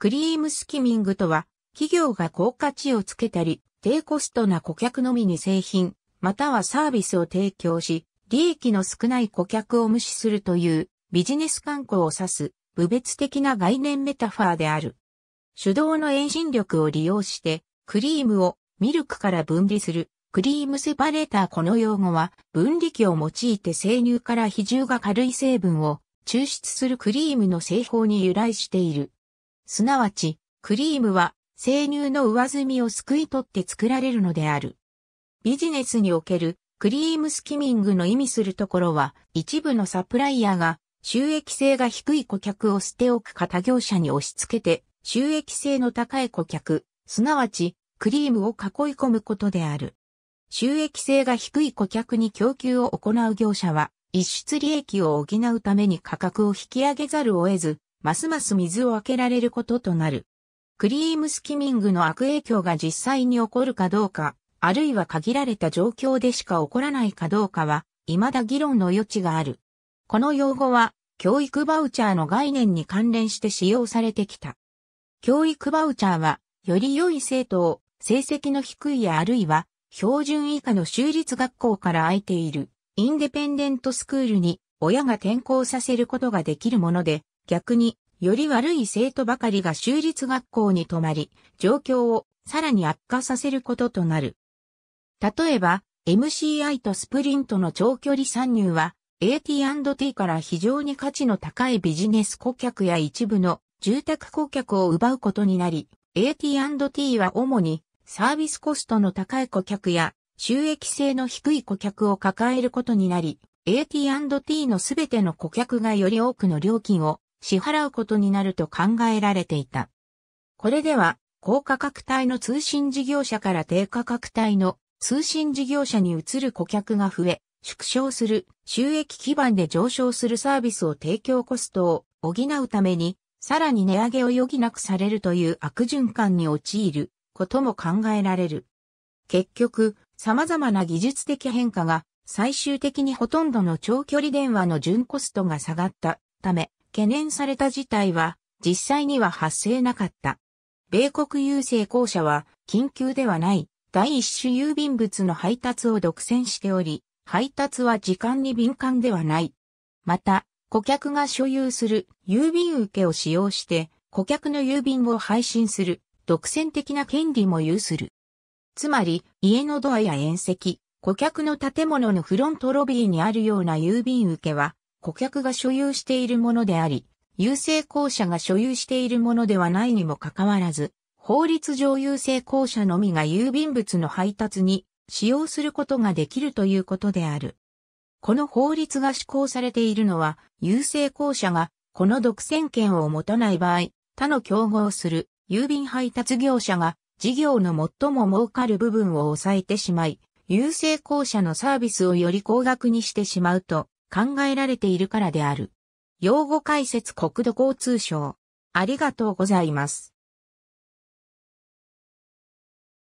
クリームスキミングとは、企業が高価値をつけたり、低コストな顧客のみに製品、またはサービスを提供し、利益の少ない顧客を無視するというビジネス観光を指す、無別的な概念メタファーである。手動の遠心力を利用して、クリームをミルクから分離する、クリームセパレーターこの用語は、分離器を用いて生乳から比重が軽い成分を抽出するクリームの製法に由来している。すなわち、クリームは生乳の上積みをすくい取って作られるのである。ビジネスにおけるクリームスキミングの意味するところは、一部のサプライヤーが収益性が低い顧客を捨て置く型業者に押し付けて、収益性の高い顧客、すなわち、クリームを囲い込むことである。収益性が低い顧客に供給を行う業者は、一出利益を補うために価格を引き上げざるを得ず、ますます水をあけられることとなる。クリームスキミングの悪影響が実際に起こるかどうか、あるいは限られた状況でしか起こらないかどうかは、未だ議論の余地がある。この用語は、教育バウチャーの概念に関連して使用されてきた。教育バウチャーは、より良い生徒を、成績の低いやあるいは、標準以下の州立学校から空いている、インデペンデントスクールに、親が転校させることができるもので、逆に、より悪い生徒ばかりが州立学校に泊まり、状況をさらに悪化させることとなる。例えば、MCI とスプリントの長距離参入は、AT&T から非常に価値の高いビジネス顧客や一部の住宅顧客を奪うことになり、AT&T は主にサービスコストの高い顧客や収益性の低い顧客を抱えることになり、AT&T のすべての顧客がより多くの料金を支払うことになると考えられていた。これでは、高価格帯の通信事業者から低価格帯の通信事業者に移る顧客が増え、縮小する収益基盤で上昇するサービスを提供コストを補うために、さらに値上げを余儀なくされるという悪循環に陥ることも考えられる。結局、様々な技術的変化が最終的にほとんどの長距離電話の純コストが下がったため、懸念された事態は実際には発生なかった。米国郵政公社は緊急ではない第一種郵便物の配達を独占しており、配達は時間に敏感ではない。また、顧客が所有する郵便受けを使用して顧客の郵便を配信する独占的な権利も有する。つまり、家のドアや縁石、顧客の建物のフロントロビーにあるような郵便受けは、顧客が所有しているものであり、優政公社が所有しているものではないにもかかわらず、法律上優政公社のみが郵便物の配達に使用することができるということである。この法律が施行されているのは、郵政公社がこの独占権を持たない場合、他の競合する郵便配達業者が事業の最も儲かる部分を抑えてしまい、郵政公社のサービスをより高額にしてしまうと考えられているからである。用語解説国土交通省。ありがとうございます。